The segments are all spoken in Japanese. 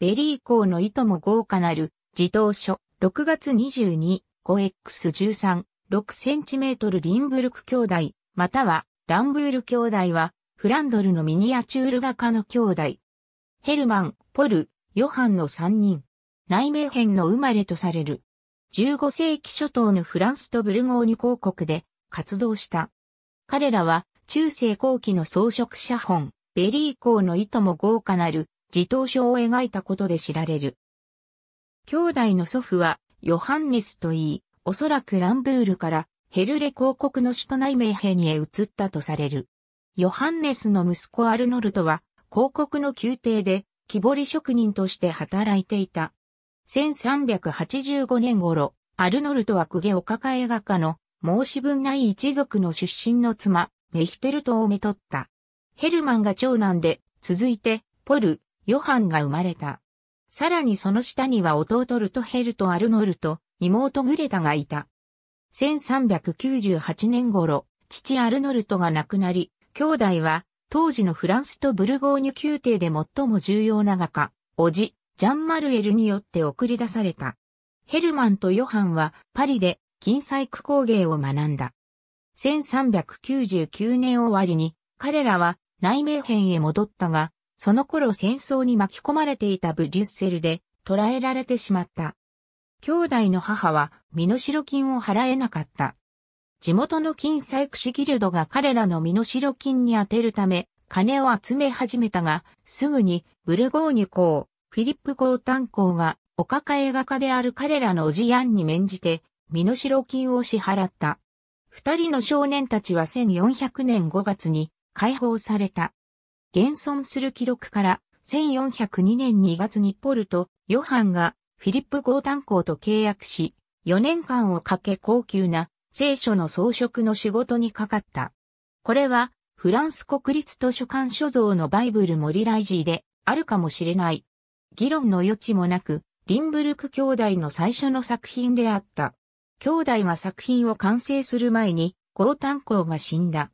ベリー校の意図も豪華なる、自動書、6月22、5X13、6cm リンブルク兄弟、または、ランブール兄弟は、フランドルのミニアチュール画家の兄弟。ヘルマン、ポル、ヨハンの3人。内名編の生まれとされる。15世紀初頭のフランスとブルゴーニュ公国で活動した。彼らは中世後期の装飾写本、ベリー校の意図も豪華なる自動書を描いたことで知られる。兄弟の祖父は、ヨハンネスといい、おそらくランブールからヘルレ公国の首都内名ヘニへ移ったとされる。ヨハンネスの息子アルノルトは、公国の宮廷で木彫り職人として働いていた。1385年頃、アルノルトは公家お抱え画家の申し分ない一族の出身の妻、メヒテルトをめとった。ヘルマンが長男で、続いて、ポル、ヨハンが生まれた。さらにその下には弟ルトヘルト・アルノルト、妹グレタがいた。1398年頃、父アルノルトが亡くなり、兄弟は当時のフランスとブルゴーニュ宮廷で最も重要な画家、おじ、ジャン・マルエルによって送り出された。ヘルマンとヨハンはパリで金細工工芸を学んだ。1399年終わりに彼らは内名編へ戻ったが、その頃戦争に巻き込まれていたブリュッセルで捕らえられてしまった。兄弟の母は身代金を払えなかった。地元の金採掘ギルドが彼らの身代金に充てるため、金を集め始めたが、すぐにブルゴーニュ公、フィリップ公炭公がお抱え画家である彼らのおじやんに免じて、身代金を支払った。二人の少年たちは1400年5月に解放された。現存する記録から、1402年2月にポルト、ヨハンがフィリップゴータン鉱と契約し、4年間をかけ高級な聖書の装飾の仕事にかかった。これは、フランス国立図書館所蔵のバイブルモリライジーであるかもしれない。議論の余地もなく、リンブルク兄弟の最初の作品であった。兄弟が作品を完成する前に、ゴータン校が死んだ。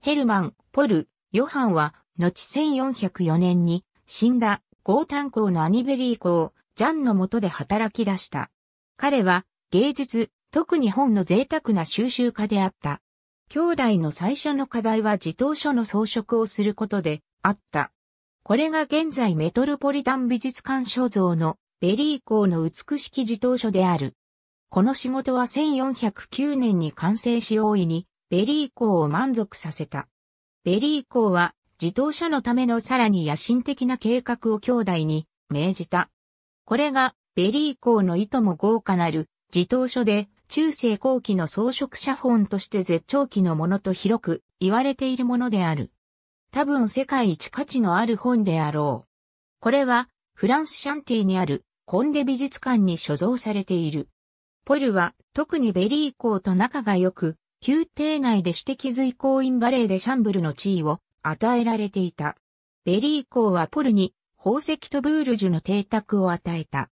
ヘルマン、ポル、ヨハンは後1404年に死んだ豪炭鉱のアニベリー公、ジャンのもとで働き出した。彼は芸術、特に本の贅沢な収集家であった。兄弟の最初の課題は自頭書の装飾をすることであった。これが現在メトロポリタン美術館所蔵のベリー校の美しき自頭書である。この仕事は1409年に完成し大いにベリー校を満足させた。ベリー校は自動車のためのさらに野心的な計画を兄弟に命じた。これがベリー校の意図も豪華なる自動書で中世後期の装飾写本として絶頂期のものと広く言われているものである。多分世界一価値のある本であろう。これはフランスシャンティにあるコンデ美術館に所蔵されている。ポルは特にベリー校と仲が良く、宮廷内で指摘随行員バレーでシャンブルの地位を与えられていた。ベリー公はポルに宝石とブールジュの邸宅を与えた。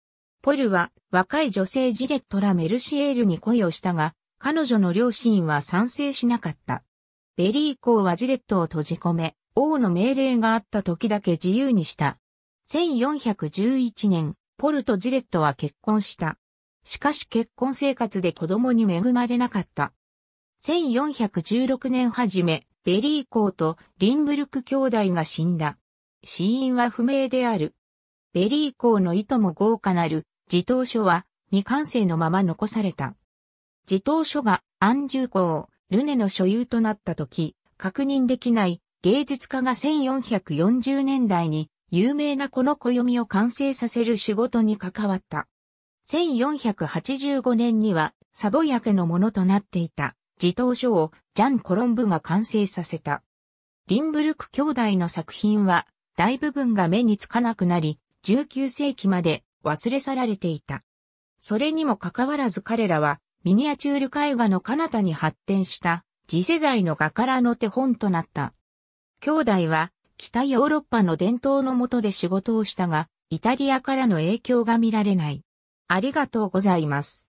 ポルは若い女性ジレットラ・メルシエールに恋をしたが、彼女の両親は賛成しなかった。ベリー公はジレットを閉じ込め、王の命令があった時だけ自由にした。1411年、ポルとジレットは結婚した。しかし結婚生活で子供に恵まれなかった。1416年はじめ、ベリー公とリンブルク兄弟が死んだ。死因は不明である。ベリー公の意図も豪華なる、自頭書は未完成のまま残された。自頭書がアンジュ公、ルネの所有となった時、確認できない芸術家が1440年代に有名なこの暦を完成させる仕事に関わった。1485年にはサボヤ家のものとなっていた自頭書をジャン・コロンブが完成させた。リンブルク兄弟の作品は大部分が目につかなくなり、19世紀まで忘れ去られていた。それにもかかわらず彼らはミニアチュール絵画の彼方に発展した次世代の画からの手本となった。兄弟は北ヨーロッパの伝統のもとで仕事をしたが、イタリアからの影響が見られない。ありがとうございます。